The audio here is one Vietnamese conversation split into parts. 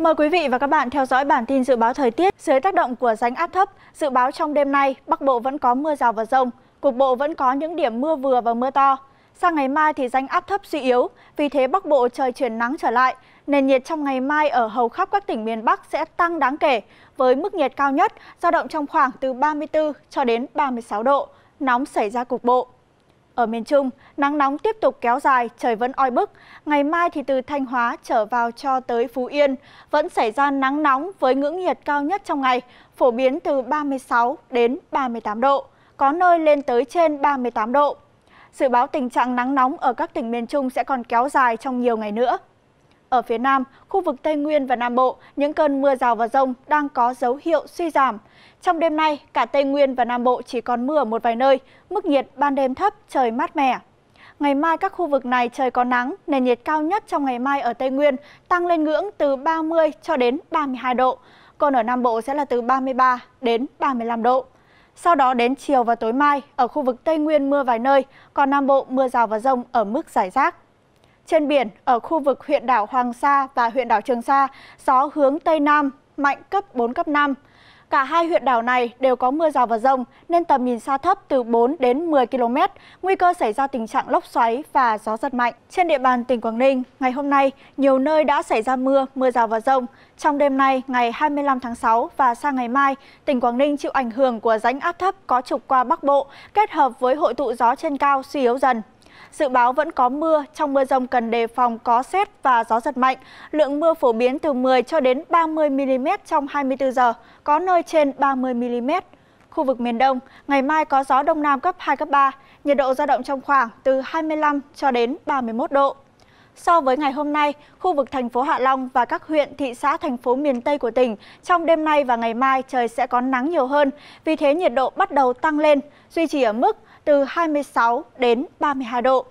Mời quý vị và các bạn theo dõi bản tin dự báo thời tiết dưới tác động của rãnh áp thấp. Dự báo trong đêm nay, Bắc Bộ vẫn có mưa rào và rông, cục bộ vẫn có những điểm mưa vừa và mưa to. Sang ngày mai thì rãnh áp thấp suy yếu, vì thế Bắc Bộ trời chuyển nắng trở lại. Nền nhiệt trong ngày mai ở hầu khắp các tỉnh miền Bắc sẽ tăng đáng kể, với mức nhiệt cao nhất dao động trong khoảng từ 34 cho đến 36 độ, nóng xảy ra cục bộ. Ở miền Trung, nắng nóng tiếp tục kéo dài, trời vẫn oi bức. Ngày mai thì từ Thanh Hóa trở vào cho tới Phú Yên, vẫn xảy ra nắng nóng với ngưỡng nhiệt cao nhất trong ngày, phổ biến từ 36 đến 38 độ, có nơi lên tới trên 38 độ. Dự báo tình trạng nắng nóng ở các tỉnh miền Trung sẽ còn kéo dài trong nhiều ngày nữa. Ở phía Nam, khu vực Tây Nguyên và Nam Bộ, những cơn mưa rào và rông đang có dấu hiệu suy giảm. Trong đêm nay, cả Tây Nguyên và Nam Bộ chỉ còn mưa ở một vài nơi, mức nhiệt ban đêm thấp, trời mát mẻ. Ngày mai các khu vực này trời có nắng, nền nhiệt cao nhất trong ngày mai ở Tây Nguyên tăng lên ngưỡng từ 30 cho đến 32 độ, còn ở Nam Bộ sẽ là từ 33 đến 35 độ. Sau đó đến chiều và tối mai, ở khu vực Tây Nguyên mưa vài nơi, còn Nam Bộ mưa rào và rông ở mức giải rác. Trên biển, ở khu vực huyện đảo Hoàng Sa và huyện đảo Trường Sa, gió hướng Tây Nam mạnh cấp 4, cấp 5. Cả hai huyện đảo này đều có mưa rào và rông nên tầm nhìn xa thấp từ 4 đến 10 km, nguy cơ xảy ra tình trạng lốc xoáy và gió giật mạnh. Trên địa bàn tỉnh Quảng Ninh, ngày hôm nay nhiều nơi đã xảy ra mưa, mưa rào và rông. Trong đêm nay, ngày 25 tháng 6 và sang ngày mai, tỉnh Quảng Ninh chịu ảnh hưởng của rãnh áp thấp có trục qua Bắc Bộ kết hợp với hội tụ gió trên cao suy yếu dần Dự báo vẫn có mưa, trong mưa rông cần đề phòng có xét và gió giật mạnh. Lượng mưa phổ biến từ 10 cho đến 30 mm trong 24 giờ, có nơi trên 30 mm. Khu vực miền Đông, ngày mai có gió đông nam cấp 2 cấp 3, nhiệt độ dao động trong khoảng từ 25 cho đến 31 độ. So với ngày hôm nay, khu vực thành phố Hạ Long và các huyện, thị xã, thành phố miền Tây của tỉnh trong đêm nay và ngày mai trời sẽ có nắng nhiều hơn, vì thế nhiệt độ bắt đầu tăng lên, duy trì ở mức từ 26 đến 32 độ.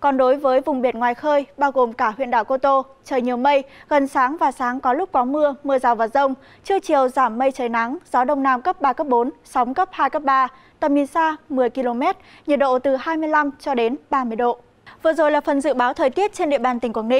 Còn đối với vùng biển ngoài khơi, bao gồm cả huyện đảo Cô Tô, trời nhiều mây, gần sáng và sáng có lúc có mưa, mưa rào và rông. Trưa chiều giảm mây trời nắng, gió đông nam cấp 3, cấp 4, sóng cấp 2, cấp 3, tầm nhìn xa 10 km, nhiệt độ từ 25 cho đến 30 độ. Vừa rồi là phần dự báo thời tiết trên địa bàn tỉnh Quảng Ninh.